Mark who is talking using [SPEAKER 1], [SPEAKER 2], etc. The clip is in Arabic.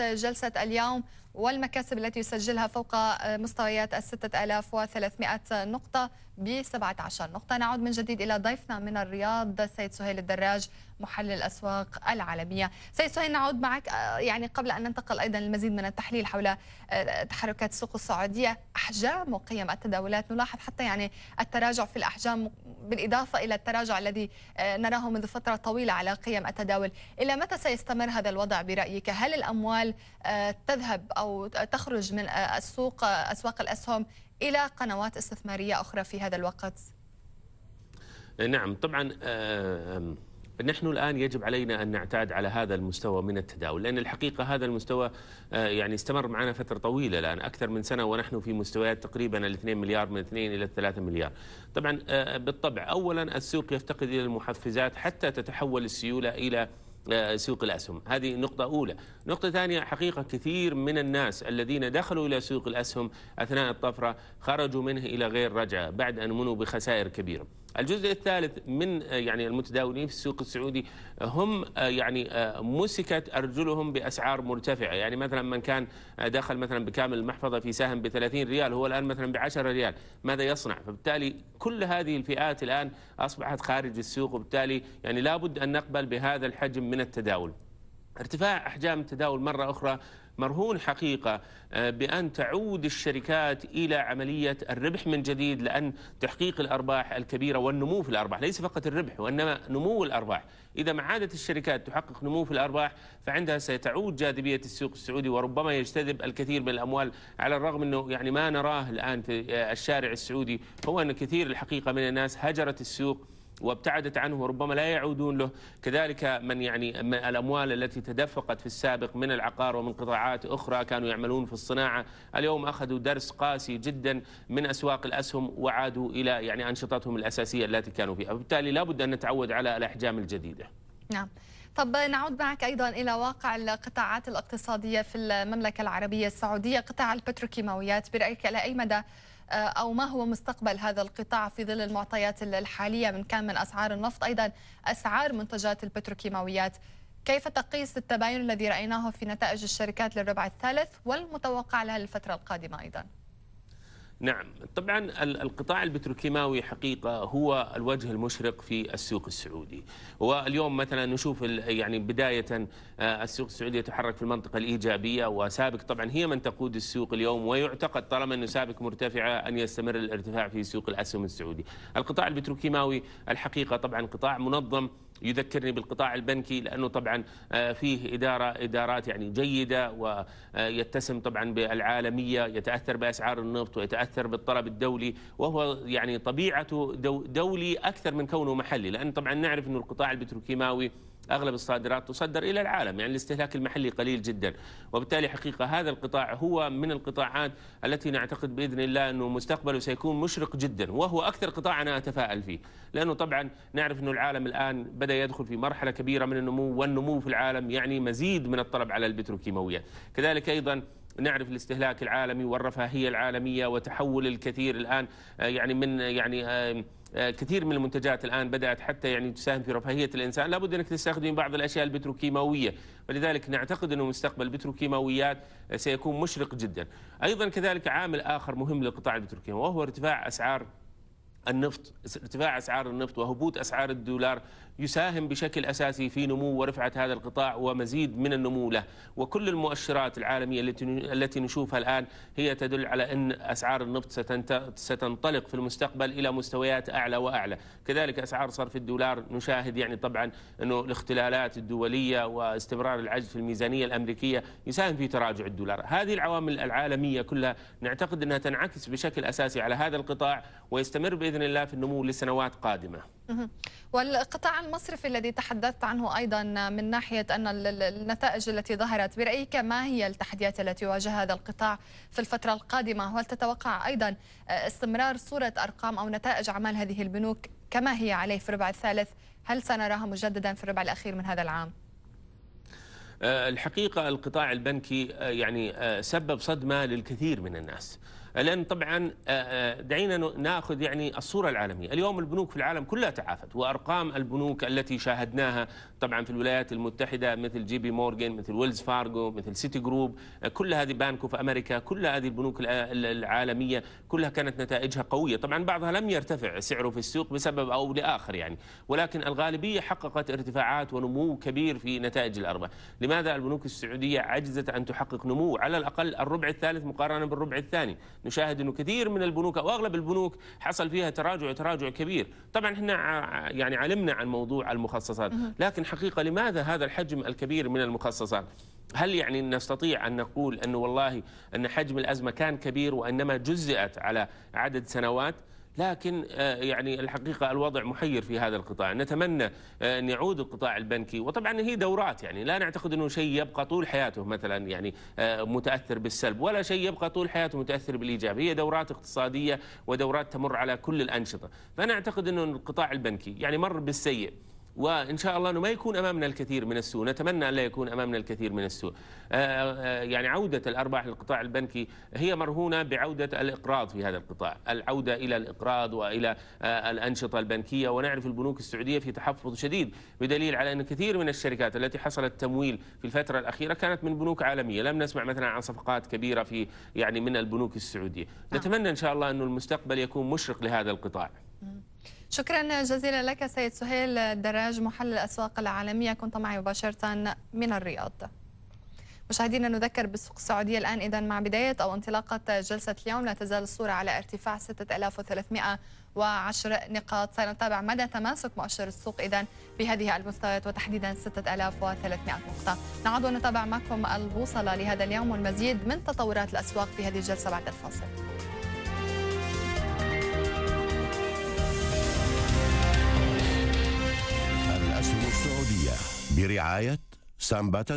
[SPEAKER 1] جلسة اليوم والمكاسب التي يسجلها فوق مستويات ال 6300 نقطة ب 17 نقطة نعود من جديد إلى ضيفنا من الرياض السيد سهيل الدراج محلل الأسواق العالمية سيد سهيل نعود معك آه، يعني قبل أن ننتقل أيضا للمزيد من التحليل حول آه، تحركات السوق السعودية أحجام وقيم التداولات نلاحظ حتى يعني التراجع في الأحجام بالإضافة إلى التراجع الذي آه، نراه منذ فترة طويلة على قيم التداول إلى متى سيستمر هذا الوضع برأيك هل الأموال تذهب أو تخرج من السوق أسواق الأسهم إلى قنوات استثمارية أخرى في هذا الوقت؟
[SPEAKER 2] نعم طبعا نحن الآن يجب علينا أن نعتاد على هذا المستوى من التداول لأن الحقيقة هذا المستوى آه، يعني استمر معنا فترة طويلة الآن أكثر من سنة ونحن في مستويات تقريبا ال 2 مليار من 2 إلى 3 مليار طبعا آه، بالطبع أولا السوق يفتقد إلى المحفزات حتى تتحول السيولة إلى آه، سوق الأسهم هذه نقطة أولى نقطة ثانية حقيقة كثير من الناس الذين دخلوا إلى سوق الأسهم أثناء الطفرة خرجوا منه إلى غير رجعة بعد أن منوا بخسائر كبيرة الجزء الثالث من آه، يعني المتداولين في السوق السعودي آه، هم آه، يعني مسكت ارجلهم باسعار مرتفعه، يعني مثلا من كان دخل مثلا بكامل المحفظه في سهم ب 30 ريال هو الان مثلا ب 10 ريال، ماذا يصنع؟ فبالتالي كل هذه الفئات الان اصبحت خارج السوق وبالتالي يعني لابد ان نقبل بهذا الحجم من التداول. ارتفاع احجام التداول مره اخرى مرهون حقيقة آه، بأن تعود الشركات إلى عملية الربح من جديد لأن تحقيق الأرباح الكبيرة والنمو في الأرباح ليس فقط الربح وإنما نمو الأرباح إذا ما عادت الشركات تحقق نمو في الأرباح فعندها ستعود جاذبية السوق السعودي وربما يجتذب الكثير من الأموال على الرغم أنه يعني ما نراه الآن في آه، الشارع السعودي هو أن كثير الحقيقة من الناس هجرت السوق وابتعدت عنه وربما لا يعودون له كذلك من يعني الأموال التي تدفقت في السابق من العقار ومن قطاعات أخرى كانوا يعملون في الصناعة اليوم أخذوا درس قاسي جدا من أسواق الأسهم وعادوا إلى يعني أنشطتهم الأساسية التي كانوا فيها وبالتالي لابد أن نتعود على الأحجام الجديدة
[SPEAKER 1] نعم طب نعود معك أيضا إلى واقع القطاعات الاقتصادية في المملكة العربية السعودية قطاع البتروكيماويات برأيك إلى أي مدى آه، أو ما هو مستقبل هذا القطاع في ظل المعطيات الحالية من كان من أسعار النفط أيضا أسعار منتجات البتروكيماويات كيف تقيس التباين الذي رأيناه في نتائج الشركات للربع الثالث والمتوقع لها للفترة القادمة أيضا؟
[SPEAKER 2] نعم طبعا القطاع البتروكيماوي حقيقة هو الوجه المشرق في السوق السعودي واليوم مثلا نشوف يعني بداية آه، السوق السعودي يتحرك في المنطقة الإيجابية وسابك طبعا هي من تقود السوق اليوم ويعتقد طالما أنه سابك مرتفعة أن يستمر الارتفاع في سوق الأسهم السعودي القطاع البتروكيماوي الحقيقة طبعا قطاع منظم يذكرني بالقطاع البنكي لانه طبعا آه، فيه اداره ادارات يعني جيده ويتسم آه، طبعا بالعالميه يتاثر باسعار النفط ويتاثر بالطلب الدولي وهو يعني طبيعته دولي اكثر من كونه محلي لان طبعا نعرف انه القطاع البتروكيماوي أغلب الصادرات تصدر إلى العالم يعني الاستهلاك المحلي قليل جدا وبالتالي حقيقة هذا القطاع هو من القطاعات التي نعتقد بإذن الله أنه مستقبله سيكون مشرق جدا وهو أكثر قطاع أنا أتفائل فيه لأنه طبعا نعرف أنه العالم الآن بدأ يدخل في مرحلة كبيرة من النمو والنمو في العالم يعني مزيد من الطلب على البتروكيماويات كذلك أيضا نعرف الاستهلاك العالمي والرفاهيه العالميه وتحول الكثير الان آه، يعني من آه، يعني آه، كثير من المنتجات الان بدات حتى يعني تساهم في رفاهيه الانسان لابد انك تستخدم بعض الاشياء البتروكيماويه ولذلك نعتقد انه مستقبل البتروكيماويات سيكون مشرق جدا ايضا كذلك عامل اخر مهم للقطاع البتروكيماوي وهو ارتفاع اسعار النفط ارتفاع أسعار النفط وهبوط أسعار الدولار يساهم بشكل أساسي في نمو ورفعة هذا القطاع ومزيد من النمو له وكل المؤشرات العالمية التي التي نشوفها الآن هي تدل على أن أسعار النفط ستنطلق في المستقبل إلى مستويات أعلى وأعلى كذلك أسعار صرف الدولار نشاهد يعني طبعا أنه الاختلالات الدولية واستمرار العجز في الميزانية الأمريكية يساهم في تراجع الدولار هذه العوامل العالمية كلها نعتقد أنها تنعكس بشكل أساسي على هذا القطاع ويستمر بإذن باذن الله في النمو لسنوات قادمه.
[SPEAKER 1] والقطاع المصرفي الذي تحدثت عنه ايضا من ناحيه ان النتائج التي ظهرت برايك ما هي التحديات التي يواجه هذا القطاع في الفتره القادمه؟ وهل تتوقع ايضا آه، استمرار صوره ارقام او نتائج اعمال هذه البنوك كما هي عليه في الربع الثالث؟ هل سنراها مجددا في الربع الاخير من هذا العام؟
[SPEAKER 2] آه، الحقيقة القطاع البنكي آه، يعني آه، سبب صدمة للكثير من الناس لأن طبعا دعينا ناخذ يعني الصورة العالمية اليوم البنوك في العالم كلها تعافت وأرقام البنوك التي شاهدناها طبعا في الولايات المتحدة مثل جي بي مورغان مثل ويلز فارغو مثل سيتي جروب كل هذه بانكو اوف أمريكا كل هذه البنوك العالمية كلها كانت نتائجها قوية طبعا بعضها لم يرتفع سعره في السوق بسبب أو لآخر يعني ولكن الغالبية حققت ارتفاعات ونمو كبير في نتائج الأرباح لماذا البنوك السعودية عجزت أن تحقق نمو على الأقل الربع الثالث مقارنة بالربع الثاني نشاهد أنه كثير من البنوك أو أغلب البنوك حصل فيها تراجع تراجع كبير طبعا احنا يعني علمنا عن موضوع المخصصات لكن حقيقة لماذا هذا الحجم الكبير من المخصصات هل يعني نستطيع أن نقول أنه والله أن حجم الأزمة كان كبير وإنما جزئت على عدد سنوات لكن آه، يعني الحقيقة الوضع محير في هذا القطاع نتمنى آه، أن يعود القطاع البنكي وطبعا هي دورات يعني لا نعتقد أنه شيء يبقى طول حياته مثلا يعني آه، متأثر بالسلب ولا شيء يبقى طول حياته متأثر بالإيجاب هي دورات اقتصادية ودورات تمر على كل الأنشطة فأنا أعتقد أنه القطاع البنكي يعني مر بالسيء وإن شاء الله أنه ما يكون أمامنا الكثير من السوء نتمنى أن لا يكون أمامنا الكثير من السوء آه، آه، يعني عودة الأرباح للقطاع البنكي هي مرهونة بعودة الإقراض في هذا القطاع العودة إلى الإقراض وإلى آه، الأنشطة البنكية ونعرف البنوك السعودية في تحفظ شديد بدليل على أن كثير من الشركات التي حصلت تمويل في الفترة الأخيرة كانت من بنوك عالمية لم نسمع مثلا عن صفقات كبيرة في يعني من البنوك السعودية نعم. نتمنى إن شاء الله أنه المستقبل يكون مشرق لهذا القطاع
[SPEAKER 1] شكرا جزيلا لك سيد سهيل الدراج محلل الأسواق العالمية كنت معي مباشرة من الرياض مشاهدينا نذكر بالسوق السعودية الآن إذا مع بداية أو انطلاقة جلسة اليوم لا تزال الصورة على ارتفاع 6310 نقاط سنتابع مدى تماسك مؤشر السوق إذا بهذه المستويات وتحديدا 6300 نقطة نعود ونتابع معكم البوصلة لهذا اليوم والمزيد من تطورات الأسواق في هذه الجلسة بعد الفاصل
[SPEAKER 2] برعاية سامباتا